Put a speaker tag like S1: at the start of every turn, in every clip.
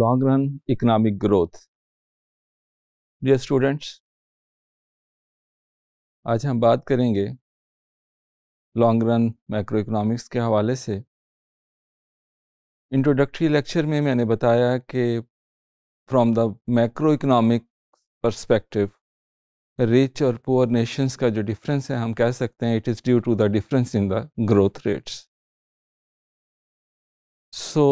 S1: Long run economic growth dear students आज हम बात करेंगे लॉन्ग रन मैक्रो इकोनॉमिक्स के हवाले से इंट्रोडक्टरी लेक्चर में मैंने बताया कि from the macro economic perspective rich और पुअर नेशंस का जो डिफरेंस है हम कह सकते हैं it is due to the difference in the growth rates so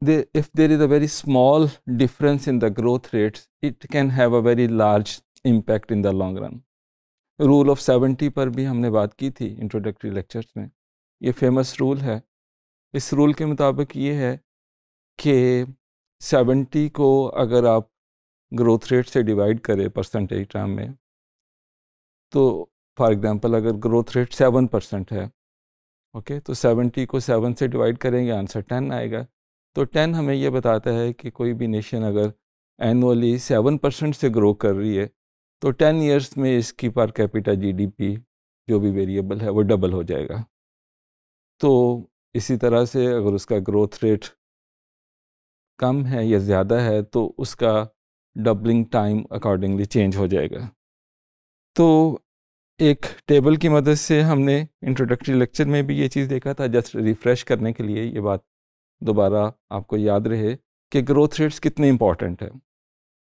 S1: they, if there is a very small difference in the growth rates, it can have a very large impact in the long run. Rule of seventy पर भी हमने बात की थी introductory lectures में ये famous rule है इस रूल के मुताबिक ये है कि सेवेंटी को अगर आप ग्रोथ रेट से डिवाइड करें परसेंटेज टर्म में तो फॉर एग्जांपल अगर ग्रोथ रेट सेवन परसेंट है ओके तो सेवेंटी को सेवन से डिवाइड करेंगे आंसर टेन आएगा तो टेन हमें ये बताता है कि कोई भी नेशन अगर एनुअली सेवन परसेंट से ग्रो कर रही है तो टेन इयर्स में इसकी पर कैपिटा जीडीपी जो भी वेरिएबल है वो डबल हो जाएगा तो इसी तरह से अगर उसका ग्रोथ रेट कम है या ज़्यादा है तो उसका डबलिंग टाइम अकॉर्डिंगली चेंज हो जाएगा तो एक टेबल की मदद से हमने इंट्रोडक्टरी लेक्चर में भी ये चीज़ देखा था जस्ट रिफ़्रेश करने के लिए ये बात दोबारा आपको याद रहे कि ग्रोथ रेट्स कितने इम्पॉर्टेंट हैं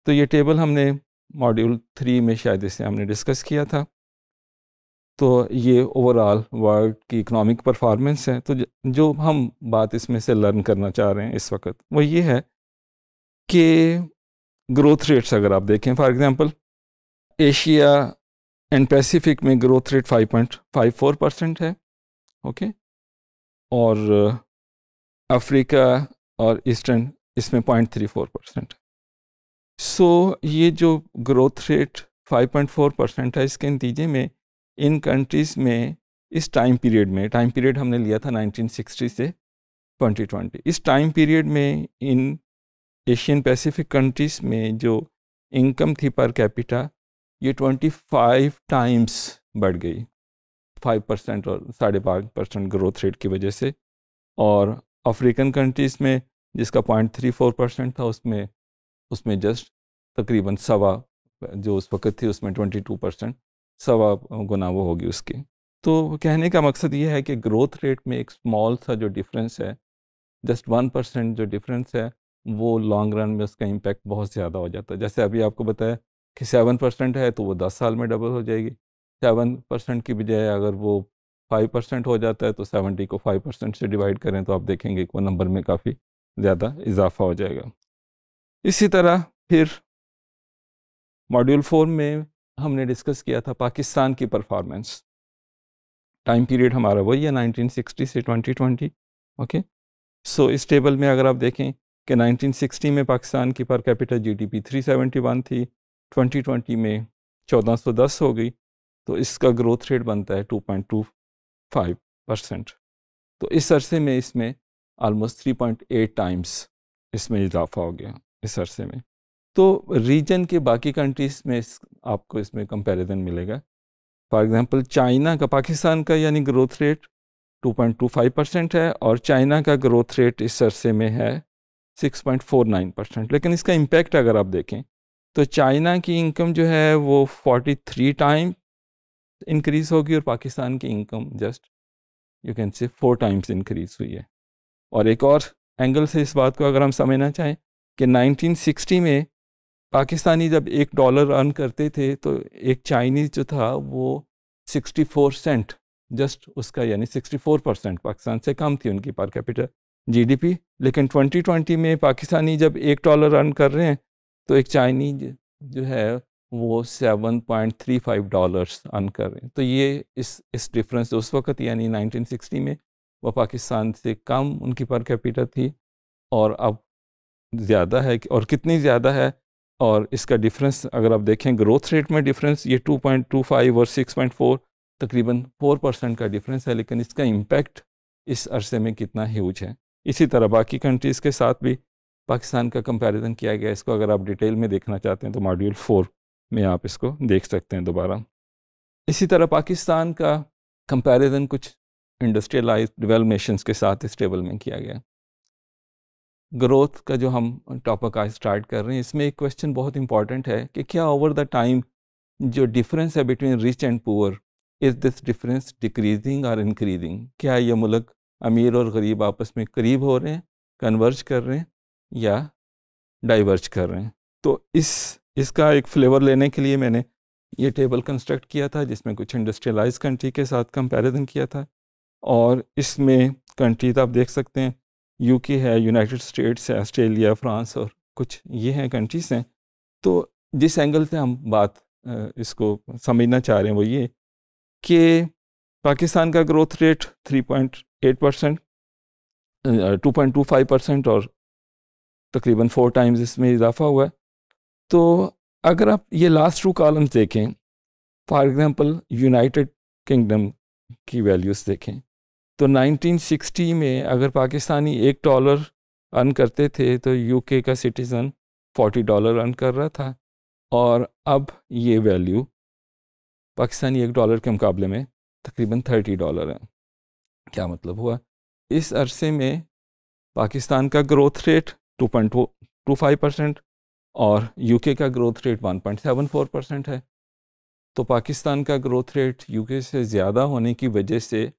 S1: तो ये टेबल हमने मॉड्यूल थ्री में शायद इसे हमने डिस्कस किया था तो ये ओवरऑल वर्ल्ड की इकोनॉमिक परफॉर्मेंस है तो जो हम बात इसमें से लर्न करना चाह रहे हैं इस वक्त वो ये है कि ग्रोथ रेट्स अगर आप देखें for example Asia and Pacific में ग्रोथ रेट 5.54 परसेंट है ओके और अफ्रीका और ईस्टर्न इसमें point three four percent so ये जो growth rate five point four percent है इसके नतीजे में इन कंट्रीज़ में इस टाइम पीरियड में टाइम पीरियड हमने लिया था 1960 से 2020 इस टाइम पीरियड में इन एशियन पैसिफिक कंट्रीज़ में जो इनकम थी पर कैपिटा ये 25 टाइम्स बढ़ गई 5 परसेंट और साढ़े पाँच परसेंट ग्रोथ रेट की वजह से और अफ्रीकन कंट्रीज़ में जिसका पॉइंट थ्री फोर परसेंट था उसमें उसमें जस्ट तकरीबन सवा जो उस वक्त थी उसमें ट्वेंटी टू परसेंट सवा गुना वो होगी उसकी तो कहने का मकसद ये है कि ग्रोथ रेट में एक स्मॉल सा जो डिफरेंस है जस्ट वन परसेंट जो डिफरेंस है वो लॉन्ग रन में उसका इम्पेक्ट बहुत ज़्यादा हो जाता है जैसे अभी आपको बताया कि सेवन परसेंट है तो वो दस साल में डबल हो जाएगी सेवन परसेंट की बजाय अगर वो फाइव परसेंट हो जाता है तो सेवेंटी को फाइव परसेंट से डिवाइड करें तो आप देखेंगे कि वो नंबर में काफ़ी ज़्यादा इजाफा हो जाएगा इसी तरह फिर मॉड्यूल फोर में हमने डिस्कस किया था पाकिस्तान की परफॉर्मेंस टाइम पीरियड हमारा वही है 1960 से 2020 ओके सो इस टेबल में अगर आप देखें कि 1960 में पाकिस्तान की पर कैपिटल जीडीपी 371 थी 2020 में 1410 हो गई तो इसका ग्रोथ रेट बनता है टू फाइव परसेंट तो इस अरसे में इसमें almost three point eight times इसमें इजाफा हो गया इस अरसे में तो रीजन के बाकी कंट्रीज़ में इस, आपको इसमें कंपैरिजन मिलेगा फॉर एग्जांपल चाइना का पाकिस्तान का यानी ग्रोथ रेट 2.25 परसेंट है और चाइना का ग्रोथ रेट इस अरसे में है 6.49 परसेंट लेकिन इसका इम्पेक्ट अगर आप देखें तो चाइना की इनकम जो है वो 43 टाइम इंक्रीज होगी और पाकिस्तान की income just you can say four times increase हुई है और एक और एंगल से इस बात को अगर हम समझना चाहें कि 1960 में पाकिस्तानी जब एक डॉलर अर्न करते थे तो एक चाइनीज़ जो था वो 64 सेंट जस्ट उसका यानी 64 परसेंट पाकिस्तान से कम थी उनकी पर कैपिटल जीडीपी लेकिन 2020 में पाकिस्तानी जब एक डॉलर अर्न कर रहे हैं तो एक चाइनीज जो है वो 7.35 डॉलर्स अर्न कर रहे हैं तो ये इस इस डिफरेंस उस वक्त यानी 1960 में वो पाकिस्तान से कम उनकी पर कैपिटा थी और अब ज़्यादा है और कितनी ज़्यादा है और इसका डिफरेंस अगर आप देखें ग्रोथ रेट में डिफरेंस ये 2.25 और 6.4 तकरीबन 4 परसेंट का डिफरेंस है लेकिन इसका इम्पेक्ट इस अरसे में कितना ह्यूज है इसी तरह बाकी कंट्रीज़ के साथ भी पाकिस्तान का कंपेरिज़न किया गया इसको अगर आप डिटेल में देखना चाहते हैं तो मॉड्यूल फोर में आप इसको देख सकते हैं दोबारा इसी तरह पाकिस्तान का कंपैरिजन कुछ इंडस्ट्रियलाइज डिवेलमेशन के साथ इस टेबल में किया गया ग्रोथ का जो हम टॉपिक आज स्टार्ट कर रहे हैं इसमें एक क्वेश्चन बहुत इंपॉर्टेंट है कि क्या ओवर द टाइम जो डिफरेंस है between rich and poor is this difference decreasing और इंक्रीजिंग क्या ये मुल्क अमीर और गरीब आपस में करीब हो रहे हैं कन्वर्ज कर रहे हैं या डाइवर्ज कर रहे हैं तो इस इसका एक फ्लेवर लेने के लिए मैंने ये टेबल कंस्ट्रक्ट किया था जिसमें कुछ इंडस्ट्रियलाइज कंट्री के साथ कंपैरिजन किया था और इसमें कंट्रीज आप देख सकते हैं यूके है यूनाइटेड स्टेट्स है ऑस्ट्रेलिया फ्रांस और कुछ ये हैं कंट्रीज हैं तो जिस एंगल से हम बात इसको समझना चाह रहे हैं वो ये कि पाकिस्तान का growth rate 3.8 percent two point two five percent और तकरीबन फोर टाइम्स इसमें इजाफा हुआ है तो अगर आप ये लास्ट टू कॉलम्स देखें फॉर एग्जांपल यूनाइटेड किंगडम की वैल्यूज़ देखें तो 1960 में अगर पाकिस्तानी एक डॉलर अर्न करते थे तो यूके का सिटीज़न 40 डॉलर अर्न कर रहा था और अब ये वैल्यू पाकिस्तानी एक डॉलर के मुकाबले में तकरीबन 30 डॉलर है क्या मतलब हुआ इस अरसे में पाकिस्तान का growth rate two point two five percent और यूके का ग्रोथ रेट 1.74 परसेंट है तो पाकिस्तान का ग्रोथ रेट यूके से ज़्यादा होने की वजह से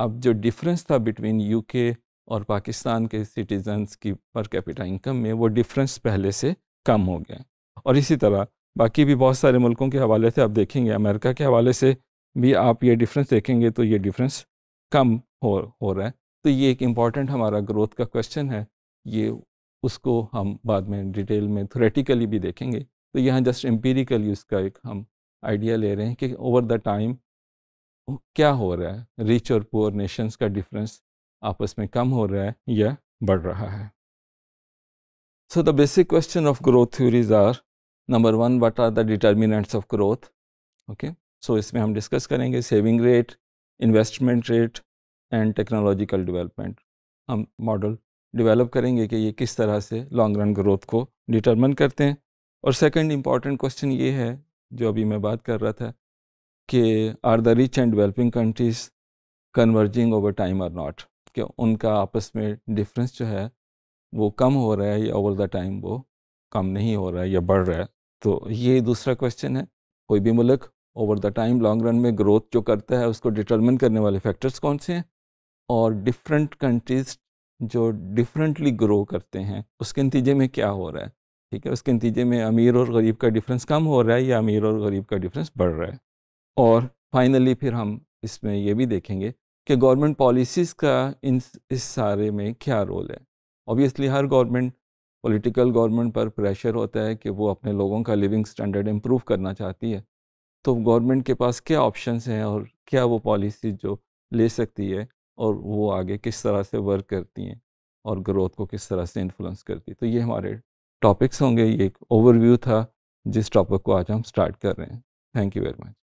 S1: अब जो डिफरेंस था बिटवीन यूके और पाकिस्तान के सिटीजन्स की पर कैपिटा इनकम में वो डिफरेंस पहले से कम हो गया और इसी तरह बाकी भी बहुत सारे मुल्कों के हवाले से आप देखेंगे अमेरिका के हवाले से भी आप ये डिफरेंस देखेंगे तो ये डिफरेंस कम हो हो रहा है तो ये एक इम्पॉर्टेंट हमारा ग्रोथ का क्वेश्चन है ये उसको हम बाद में डिटेल में थोरेटिकली भी देखेंगे तो यहाँ जस्ट एम्पीरिकली उसका एक हम आइडिया ले रहे हैं कि ओवर द टाइम क्या हो रहा है रिच और पुअर नेशंस का डिफरेंस आपस में कम हो रहा है या बढ़ रहा है so the basic question of growth theories are number one what are the determinants of growth okay so इसमें हम डिस्कस करेंगे saving rate investment rate and technological development हम मॉडल डेवलप करेंगे कि ये किस तरह से लॉन्ग रन ग्रोथ को डिटर्मन करते हैं और सेकंड इम्पॉर्टेंट क्वेश्चन ये है जो अभी मैं बात कर रहा था कि are the rich and developing countries converging over time are not कि उनका आपस में डिफरेंस जो है वो कम हो रहा है या ओवर द टाइम वो कम नहीं हो रहा है या बढ़ रहा है तो ये दूसरा क्वेश्चन है कोई भी मुल्क over the time long run में ग्रोथ जो करता है उसको डिटरमिन करने वाले फैक्टर्स कौन से हैं और डिफरेंट कंट्रीज़ जो डिफरेंटली ग्रो करते हैं उसके नतीजे में क्या हो रहा है ठीक है उसके नतीजे में अमीर और गरीब का डिफरेंस कम हो रहा है या अमीर और गरीब का डिफरेंस बढ़ रहा है और फाइनली फिर हम इसमें ये भी देखेंगे कि गवर्नमेंट पॉलिसीज़ का इन इस सारे में क्या रोल है ऑब्वियसली हर गवर्नमेंट पॉलिटिकल गवर्नमेंट पर प्रेशर होता है कि वो अपने लोगों का लिविंग स्टैंडर्ड इम्प्रूव करना चाहती है तो गवर्नमेंट के पास क्या ऑप्शंस हैं और क्या वो पॉलिसी जो ले सकती है और वो आगे किस तरह से वर्क करती हैं और ग्रोथ को किस तरह से इन्फ्लुएंस करती है तो ये हमारे टॉपिक्स होंगे ये एक ओवरव्यू था जिस टॉपिक को आज हम स्टार्ट कर रहे हैं थैंक यू वेरी मच